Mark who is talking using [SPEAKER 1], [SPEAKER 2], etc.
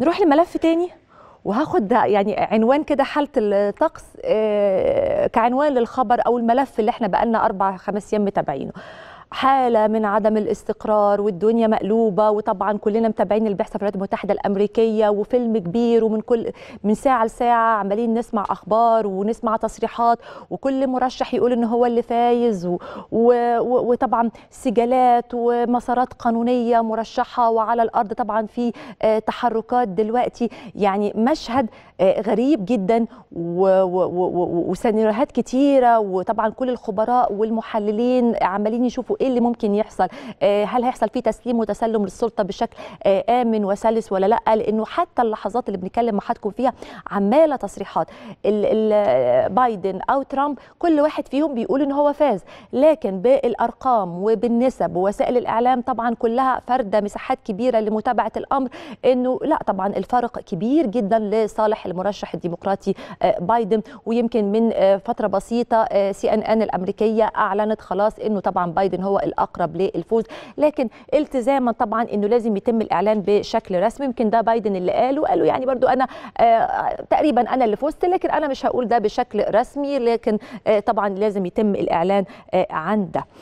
[SPEAKER 1] نروح لملف تاني وهاخد يعني عنوان كده حاله الطقس آه، كعنوان للخبر او الملف اللي احنا بقالنا اربع خمس ايام متابعينه حاله من عدم الاستقرار والدنيا مقلوبه وطبعا كلنا متابعين اللي بيحصل في الولايات المتحده الامريكيه وفيلم كبير ومن كل من ساعه لساعه عمالين نسمع اخبار ونسمع تصريحات وكل مرشح يقول ان هو اللي فايز و... و... وطبعا سجالات ومسارات قانونيه مرشحه وعلى الارض طبعا في آه، تحركات دلوقتي يعني مشهد آه، غريب جدا وسيناريوهات كتيره وطبعا كل الخبراء والمحللين عمالين يشوفوا ايه ايه اللي ممكن يحصل آه، هل هيحصل في تسليم وتسلم للسلطه بشكل آه، امن وسلس ولا لا لانه حتى اللحظات اللي بنتكلم مع حضراتكم فيها عماله تصريحات بايدن او ترامب كل واحد فيهم بيقول ان هو فاز لكن بالارقام وبالنسب ووسائل الاعلام طبعا كلها فرده مساحات كبيره لمتابعه الامر انه لا طبعا الفرق كبير جدا لصالح المرشح الديمقراطي آه، بايدن ويمكن من فتره بسيطه سي ان ان الامريكيه اعلنت خلاص انه طبعا بايدن هو الأقرب للفوز لكن التزاما طبعا أنه لازم يتم الإعلان بشكل رسمي يمكن ده بايدن اللي قاله قاله يعني برضو أنا آه، تقريبا أنا اللي فزت لكن أنا مش هقول ده بشكل رسمي لكن آه، طبعا لازم يتم الإعلان آه، عن ده